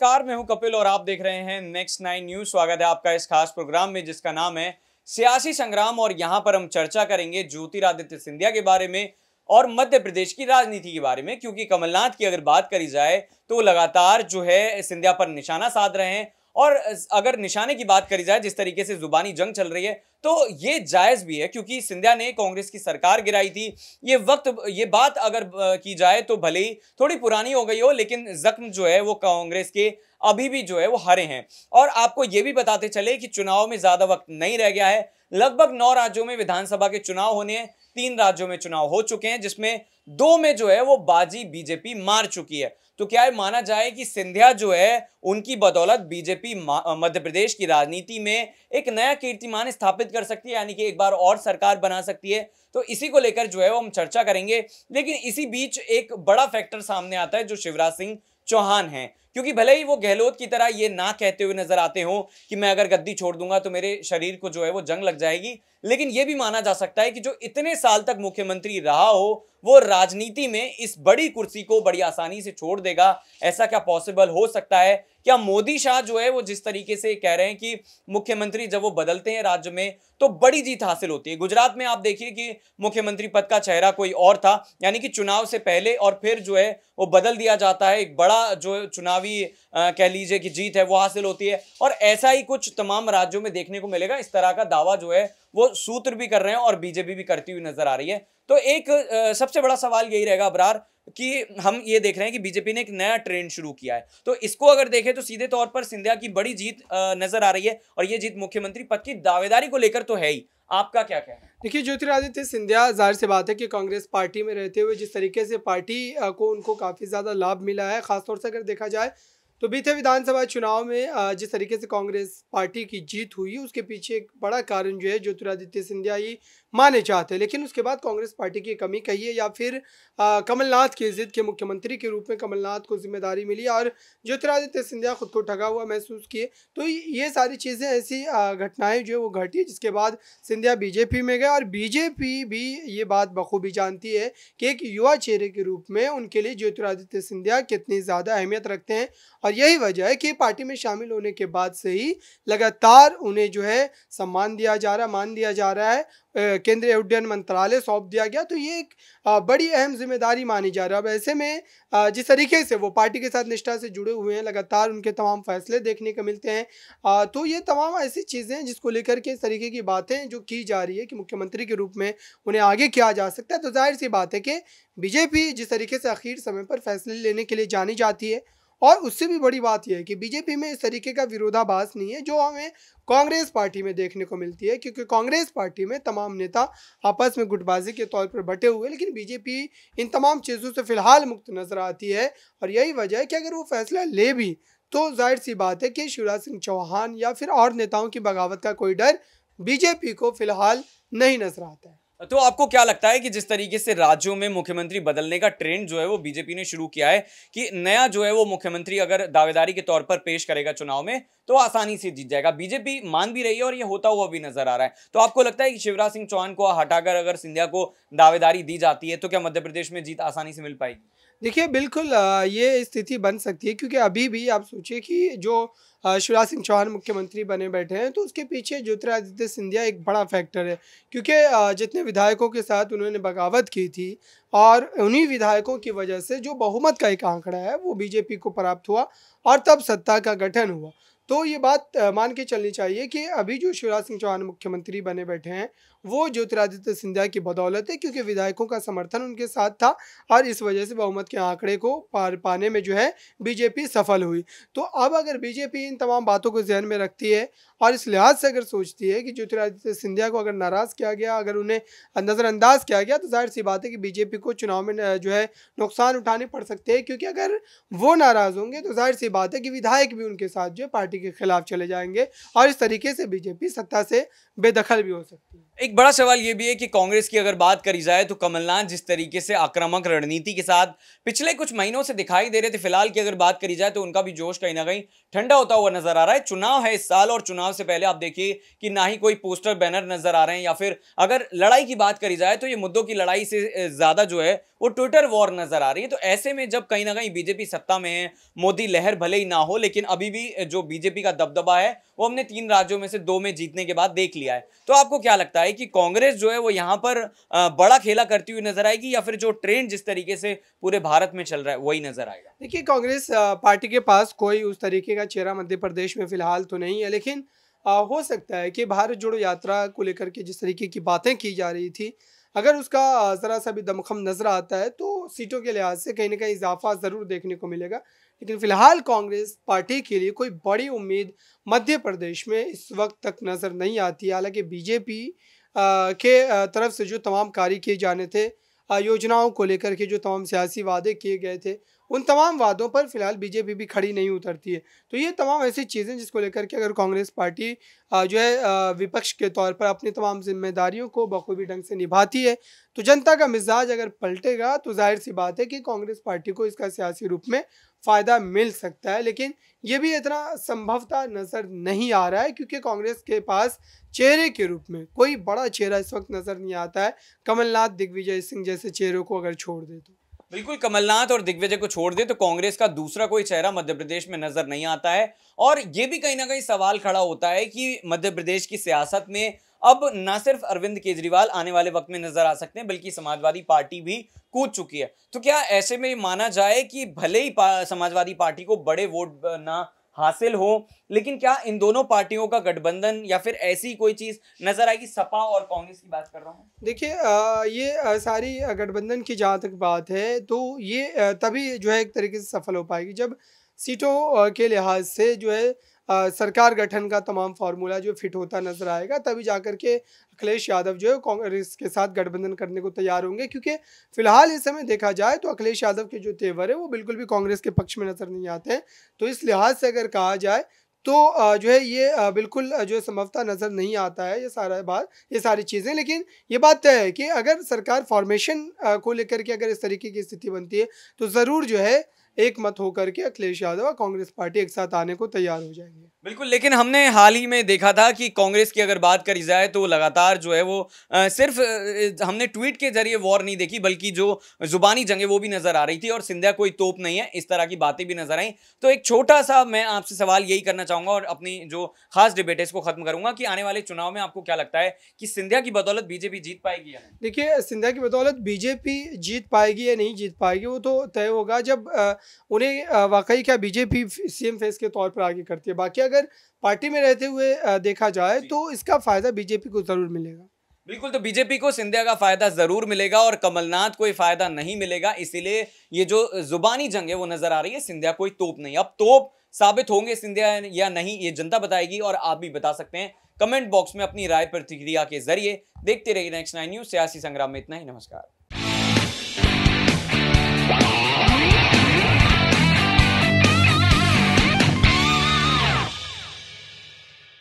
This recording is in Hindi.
नमस्कार मैं हूं कपिल और आप देख रहे हैं नेक्स्ट नाइन न्यूज स्वागत है आपका इस खास प्रोग्राम में जिसका नाम है सियासी संग्राम और यहां पर हम चर्चा करेंगे ज्योतिरादित्य सिंधिया के बारे में और मध्य प्रदेश की राजनीति के बारे में क्योंकि कमलनाथ की अगर बात करी जाए तो लगातार जो है सिंधिया पर निशाना साध रहे हैं और अगर निशाने की बात करी जाए जिस तरीके से जुबानी जंग चल रही है तो ये जायज़ भी है क्योंकि सिंधिया ने कांग्रेस की सरकार गिराई थी ये वक्त ये बात अगर की जाए तो भले ही थोड़ी पुरानी हो गई हो लेकिन जख्म जो है वो कांग्रेस के अभी भी जो है वो हरे हैं और आपको ये भी बताते चले कि चुनाव में ज़्यादा वक्त नहीं रह गया है लगभग नौ राज्यों में विधानसभा के चुनाव होने हैं तीन राज्यों में चुनाव हो चुके हैं जिसमें दो में जो है वो बाजी बीजेपी मार चुकी है तो क्या है माना जाए कि सिंधिया जो है उनकी बदौलत बीजेपी मध्य प्रदेश की राजनीति में एक नया कीर्तिमान स्थापित कर सकती है यानी कि एक बार और सरकार बना सकती है तो इसी को लेकर जो है वो हम चर्चा करेंगे लेकिन इसी बीच एक बड़ा फैक्टर सामने आता है जो शिवराज सिंह चौहान हैं क्योंकि भले ही वो गहलोत की तरह ये ना कहते हुए नजर आते हो कि मैं अगर गद्दी छोड़ दूंगा तो मेरे शरीर को जो है वो जंग लग जाएगी लेकिन यह भी माना जा सकता है कि जो इतने साल तक मुख्यमंत्री रहा हो वो राजनीति में इस बड़ी कुर्सी को बड़ी आसानी से छोड़ देगा ऐसा क्या पॉसिबल हो सकता है क्या मोदी शाह जो है वो जिस तरीके से कह रहे हैं कि मुख्यमंत्री जब वो बदलते हैं राज्य में तो बड़ी जीत हासिल होती है गुजरात में आप देखिए कि मुख्यमंत्री पद का चेहरा कोई और था यानी कि चुनाव से पहले और फिर जो है वो बदल दिया जाता है एक बड़ा जो चुनावी कह लीजिए कि जीत है वो हासिल होती है और ऐसा ही कुछ तमाम राज्यों में देखने को मिलेगा इस तरह का दावा जो है वो सूत्र भी कर रहे हैं और बीजेपी भी करती हुई नजर आ रही है तो एक सबसे बड़ा सवाल यही रहेगा अबरार कि हम ये देख रहे हैं कि बीजेपी ने एक नया ट्रेंड शुरू किया है तो इसको अगर देखें तो सीधे तौर पर सिंधिया की बड़ी जीत नजर आ रही है और ये जीत मुख्यमंत्री पद की दावेदारी को लेकर तो है ही आपका क्या क्या है देखिए ज्योतिरादित्य सिंधिया जाहिर से बात है कि कांग्रेस पार्टी में रहते हुए जिस तरीके से पार्टी को उनको काफ़ी ज़्यादा लाभ मिला है खासतौर से अगर देखा जाए तो बीते विधानसभा चुनाव में जिस तरीके से कांग्रेस पार्टी की जीत हुई उसके पीछे एक बड़ा कारण जो है ज्योतिरादित्य सिंधिया ही माने जाते हैं लेकिन उसके बाद कांग्रेस पार्टी की कमी कहिए या फिर कमलनाथ की जिद के मुख्यमंत्री के रूप में कमलनाथ को जिम्मेदारी मिली और ज्योतिरादित्य सिंधिया खुद को ठगा हुआ महसूस किए तो ये सारी चीज़ें ऐसी घटनाएँ जो है वो घटी जिसके बाद सिंधिया बीजेपी में गए और बीजेपी भी ये बात बखूबी जानती है कि एक युवा चेहरे के रूप में उनके लिए ज्योतिरादित्य सिंधिया कितनी ज़्यादा अहमियत रखते हैं और यही वजह है कि पार्टी में शामिल होने के बाद से ही लगातार उन्हें जो है सम्मान दिया जा रहा मान दिया जा रहा है केंद्रीय उड्डयन मंत्रालय सौंप दिया गया तो ये एक बड़ी अहम जिम्मेदारी मानी जा रही है अब ऐसे में जिस तरीके से वो पार्टी के साथ निष्ठा से जुड़े हुए हैं लगातार उनके तमाम फैसले देखने को मिलते हैं तो ये तमाम ऐसी चीज़ें हैं जिसको लेकर के इस तरीके की बातें जो की जा रही है कि मुख्यमंत्री के रूप में उन्हें आगे किया जा सकता है तो जाहिर सी बात है कि बीजेपी जिस तरीके से आखिर समय पर फैसले लेने के लिए जानी जाती है और उससे भी बड़ी बात यह है कि बीजेपी में इस तरीके का विरोधाभास नहीं है जो हमें कांग्रेस पार्टी में देखने को मिलती है क्योंकि कांग्रेस पार्टी में तमाम नेता आपस में गुटबाजी के तौर पर बटे हुए लेकिन बीजेपी इन तमाम चीज़ों से फिलहाल मुक्त नजर आती है और यही वजह है कि अगर वो फैसला ले भी तो जाहिर सी बात है कि शिवराज सिंह चौहान या फिर और नेताओं की बगावत का कोई डर बीजेपी को फिलहाल नहीं नजर आता है तो आपको क्या लगता है कि जिस तरीके से राज्यों में मुख्यमंत्री बदलने का ट्रेंड जो है वो बीजेपी ने शुरू किया है कि नया जो है वो मुख्यमंत्री अगर दावेदारी के तौर पर पेश करेगा चुनाव में तो आसानी से जीत जाएगा बीजेपी मान भी रही है और ये होता हुआ भी नजर आ रहा है तो आपको लगता है कि शिवराज सिंह चौहान को हटाकर अगर सिंधिया को दावेदारी दी जाती है तो क्या मध्य प्रदेश में जीत आसानी से मिल पाएगी देखिए बिल्कुल ये स्थिति बन सकती है क्योंकि अभी भी आप सोचिए कि जो शिवराज सिंह चौहान मुख्यमंत्री बने बैठे हैं तो उसके पीछे ज्योतिरादित्य सिंधिया एक बड़ा फैक्टर है क्योंकि जितने विधायकों के साथ उन्होंने बगावत की थी और उन्हीं विधायकों की वजह से जो बहुमत का एक आंकड़ा है वो बीजेपी को प्राप्त हुआ और तब सत्ता का गठन हुआ तो ये बात मान के चलनी चाहिए कि अभी जो शिवराज सिंह चौहान मुख्यमंत्री बने बैठे हैं वो ज्योतिरादित्य सिंधिया की बदौलत है क्योंकि विधायकों का समर्थन उनके साथ था और इस वजह से बहुमत के आंकड़े को पार पाने में जो है बीजेपी सफल हुई तो अब अगर बीजेपी इन तमाम बातों को जहन में रखती है और इस लिहाज से अगर सोचती है कि ज्योतिरादित्य सिंधिया को अगर नाराज़ किया गया अगर उन्हें नज़रअंदाज किया गया तो जाहिर सी बात है कि बीजेपी को चुनाव में जो है नुकसान उठाने पड़ सकते हैं क्योंकि अगर वो नाराज़ होंगे तो जाहिर सी बात है कि विधायक भी उनके साथ जो है पार्टी के खिलाफ चले जाएंगे और इस तरीके से बीजेपी सत्ता से बेदखल भी हो सकती है एक बड़ा सवाल ये भी है कि कांग्रेस की अगर बात करी जाए तो कमलनाथ जिस तरीके से आक्रामक रणनीति के साथ पिछले कुछ महीनों से दिखाई दे रहे थे फिलहाल की अगर बात करी जाए तो उनका भी जोश कहीं ना कहीं ठंडा होता हुआ नजर आ रहा है चुनाव है इस साल और चुनाव से पहले आप देखिए कि ना ही कोई पोस्टर बैनर नजर आ रहे हैं या फिर अगर लड़ाई की बात करी जाए तो ये मुद्दों की लड़ाई से ज्यादा जो है वो ट्विटर वॉर नजर आ रही है तो ऐसे में जब कहीं ना कहीं बीजेपी सत्ता में है मोदी लहर भले ही ना हो लेकिन अभी भी जो बीजेपी का दबदबा है वो हमने तीन राज्यों में से दो में जीतने के बाद देख लिया है तो आपको क्या लगता है कि कांग्रेस जो है वो यहाँ पर बड़ा खेला करती हुई नजर आएगी या फिर जो ट्रेंड जिस तरीके से पूरे भारत में चल रहा है वही नजर आएगा देखिए कांग्रेस पार्टी के पास कोई उस तरीके का चेहरा मध्य प्रदेश में फिलहाल तो नहीं है लेकिन हो सकता है कि भारत जोड़ो यात्रा को लेकर के जिस तरीके की बातें की जा रही थी अगर उसका ज़रा सा भी दमखम नज़र आता है तो सीटों के लिहाज से कहीं ना कहीं इजाफा ज़रूर देखने को मिलेगा लेकिन फ़िलहाल कांग्रेस पार्टी के लिए कोई बड़ी उम्मीद मध्य प्रदेश में इस वक्त तक नज़र नहीं आती हालांकि बीजेपी के तरफ से जो तमाम कार्य किए जाने थे योजनाओं को लेकर के जो तमाम सियासी वादे किए गए थे उन तमाम वादों पर फिलहाल बीजेपी भी खड़ी नहीं उतरती है तो ये तमाम ऐसी चीज़ें जिसको लेकर के अगर कांग्रेस पार्टी जो है विपक्ष के तौर पर अपनी तमाम जिम्मेदारियों को बखूबी ढंग से निभाती है तो जनता का मिजाज अगर पलटेगा तो जाहिर सी बात है कि कांग्रेस पार्टी को इसका सियासी रूप में फ़ायदा मिल सकता है लेकिन ये भी इतना संभवता नज़र नहीं आ रहा है क्योंकि कांग्रेस के पास चेहरे के रूप में कोई बड़ा चेहरा इस वक्त नज़र नहीं आता है कमलनाथ दिग्विजय सिंह जैसे चेहरों को अगर छोड़ दे तो बिल्कुल कमलनाथ और दिग्विजय को छोड़ दे तो कांग्रेस का दूसरा कोई चेहरा मध्य प्रदेश में नजर नहीं आता है और ये भी कहीं ना कहीं सवाल खड़ा होता है कि मध्य प्रदेश की सियासत में अब ना सिर्फ अरविंद केजरीवाल आने वाले वक्त में नजर आ सकते हैं बल्कि समाजवादी पार्टी भी कूद चुकी है तो क्या ऐसे में माना जाए कि भले ही पा, समाजवादी पार्टी को बड़े वोट ना हासिल हो लेकिन क्या इन दोनों पार्टियों का गठबंधन या फिर ऐसी कोई चीज़ नज़र आएगी सपा और कांग्रेस की बात कर रहा हूँ देखिए ये सारी गठबंधन की जहाँ तक बात है तो ये तभी जो है एक तरीके से सफल हो पाएगी जब सीटों के लिहाज से जो है आ, सरकार गठन का तमाम फार्मूला जो फिट होता नजर आएगा तभी जा कर के अखिलेश यादव जो है कांग्रेस के साथ गठबंधन करने को तैयार होंगे क्योंकि फिलहाल इस समय देखा जाए तो अखिलेश यादव के जो तेवर है वो बिल्कुल भी कांग्रेस के पक्ष में नजर नहीं आते हैं तो इस लिहाज से अगर कहा जाए तो जो है ये बिल्कुल जो संभवता नज़र नहीं आता है ये सारा बात ये सारी चीज़ें लेकिन ये बात तय है कि अगर सरकार फॉर्मेशन को लेकर के अगर इस तरीके की स्थिति बनती है तो ज़रूर जो है एक मत होकर के अखिलेश यादव और कांग्रेस पार्टी एक साथ आने को तैयार हो जाएंगे बिल्कुल लेकिन हमने हाल ही में देखा था कि कांग्रेस की अगर बात करी जाए तो लगातार जो है वो आ, सिर्फ हमने ट्वीट के जरिए वॉर नहीं देखी बल्कि जो जुबानी जंगे वो भी नजर आ रही थी और सिंधिया कोई तोप नहीं है इस तरह की बातें भी नजर आई तो एक छोटा सा मैं आपसे सवाल यही करना चाहूंगा और अपनी जो खास डिबेट है इसको खत्म करूंगा कि आने वाले चुनाव में आपको क्या लगता है कि सिंधिया की बदौलत बीजेपी जीत पाएगी देखिये देखिए सिंधिया की बदौलत बीजेपी जीत पाएगी या नहीं जीत पाएगी वो तो तय होगा जब उन्हें वाकई क्या बीजेपी सीएम फेस के तौर पर आगे करती है बाकी अगर पार्टी में रहते हुए देखा जाए तो इसका फ़ायदा बीजेपी को ज़रूर मिलेगा बिल्कुल तो बीजेपी को सिंधिया का फायदा जरूर मिलेगा और कमलनाथ कोई फायदा नहीं मिलेगा इसीलिए ये जो जुबानी जंग है वो नजर आ रही है सिंधिया कोई तोप नहीं अब तोप साबित होंगे सिंधिया या नहीं ये जनता बताएगी और आप भी बता सकते हैं कमेंट बॉक्स में अपनी राय प्रतिक्रिया के जरिए देखते रहिए नेक्स्ट नाइन न्यूज सियासी संग्राम में इतना ही नमस्कार